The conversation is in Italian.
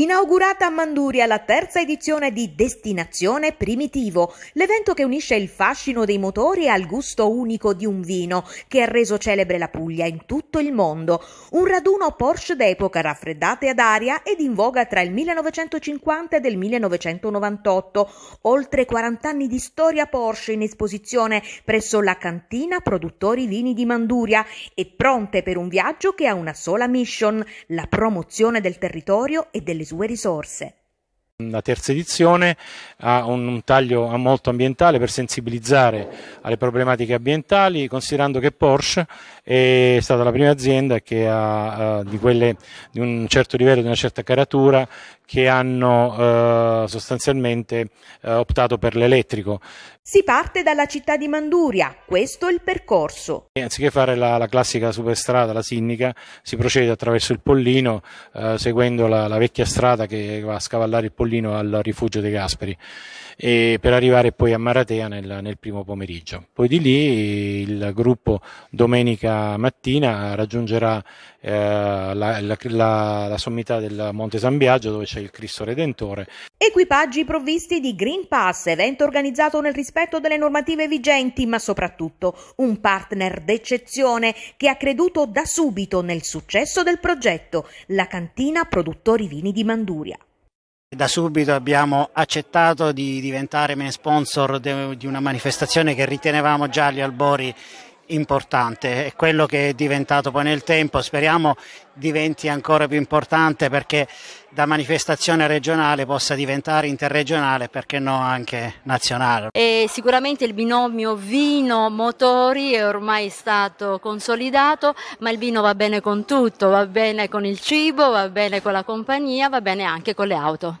Inaugurata a Manduria la terza edizione di Destinazione Primitivo, l'evento che unisce il fascino dei motori al gusto unico di un vino che ha reso celebre la Puglia in tutto il mondo. Un raduno Porsche d'epoca raffreddate ad aria ed in voga tra il 1950 e il 1998. Oltre 40 anni di storia Porsche in esposizione presso la cantina Produttori Vini di Manduria e pronte per un viaggio che ha una sola mission, la promozione del territorio e delle sue risorse la terza edizione ha un taglio molto ambientale per sensibilizzare alle problematiche ambientali, considerando che Porsche è stata la prima azienda che ha, eh, di quelle di un certo livello, di una certa caratura, che hanno eh, sostanzialmente eh, optato per l'elettrico. Si parte dalla città di Manduria, questo è il percorso. E anziché fare la, la, classica superstrada, la Sinnica, si procede attraverso il Pollino, eh, seguendo la, la vecchia strada che va a scavallare il Pollino Pollino al rifugio De Gasperi per arrivare poi a Maratea nel, nel, primo pomeriggio. Poi di lì il gruppo domenica mattina raggiungerà eh, la, la, la, la, sommità del Monte San Biagio dove c'è il Cristo Redentore. Equipaggi provvisti di Green Pass, evento organizzato nel rispetto delle normative vigenti, ma soprattutto un partner d'eccezione che ha creduto da subito nel successo del progetto, la cantina Produttori Vini di Manduria. Da subito abbiamo accettato di diventare main sponsor di una manifestazione che ritenevamo già agli albori importante, è quello che è diventato poi nel tempo, speriamo diventi ancora più importante perché da manifestazione regionale possa diventare interregionale, perché no anche nazionale. E sicuramente il binomio vino-motori è ormai stato consolidato, ma il vino va bene con tutto, va bene con il cibo, va bene con la compagnia, va bene anche con le auto.